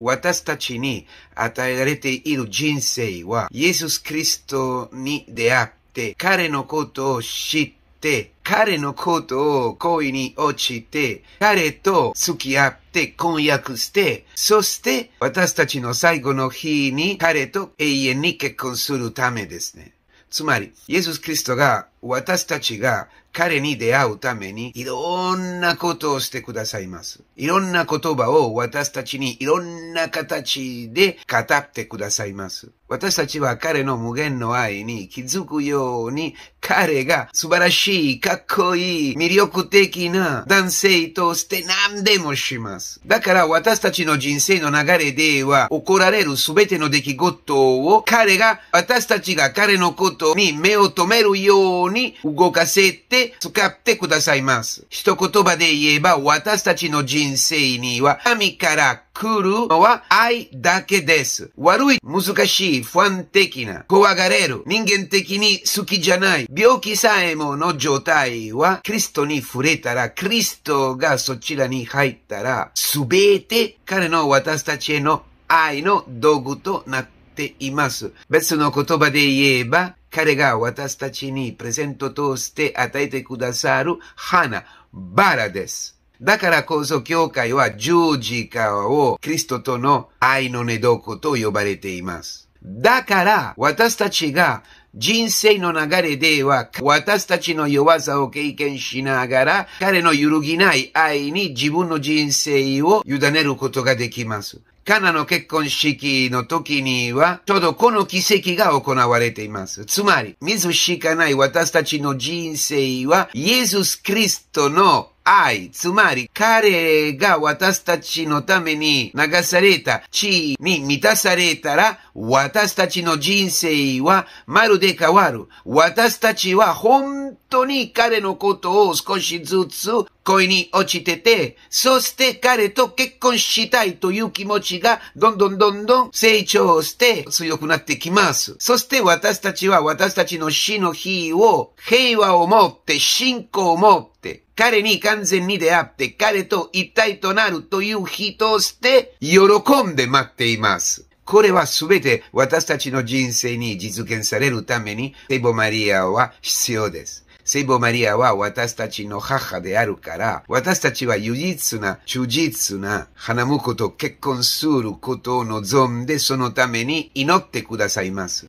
私たちに与えられている人生は、イエス・キリストに出会って、彼のことを知って、彼のことを恋に落ちて、彼と付き合って婚約して、そして私たちの最後の日に彼と永遠に結婚するためですね。つまり、イエス・キリストが私たちが彼に出会うためにいろんなことをしてくださいます。いろんな言葉を私たちにいろんな形で語ってくださいます。私たちは彼の無限の愛に気づくように、彼が素晴らしい、かっこいい、魅力的な男性として何でもします。だから私たちの人生の流れでは、怒られる全ての出来事を、彼が、私たちが彼のことに目を留めるように動かせて使ってくださいます。一言葉で言えば、私たちの人生には神から来るのは愛だけです。悪い、難しい、不安的な、怖がれる、人間的に好きじゃない、病気さえもの状態は、キリストに触れたら、クリストがそちらに入ったら、すべて彼の私たちへの愛の道具となっています。別の言葉で言えば、彼が私たちにプレゼントとして与えてくださる花、バラです。だからこそ教会は十字架をキリストとの愛の寝床と呼ばれています。だから私たちが人生の流れでは私たちの弱さを経験しながら彼の揺るぎない愛に自分の人生を委ねることができます。カナの結婚式の時には、ちょうどこの奇跡が行われています。つまり、水しかない私たちの人生は、イエス・キリストの愛、つまり彼が私たちのために流された地に満たされたら、私たちの人生はまるで変わる。私たちは本当に彼のことを少しずつ恋に落ちてて、そして彼と結婚したいという気持ちがどんどんどんどん成長して強くなってきます。そして私たちは私たちの死の日を平和を持って、信仰を持って、彼に完全に出会って、彼と一体となるという日として喜んで待っています。これはすべて私たちの人生に実現されるために、エボマリアは必要です。聖母マリアは私たちの母であるから、私たちは唯一な、忠実な、花婿と結婚することを望んで、そのために祈ってくださいます。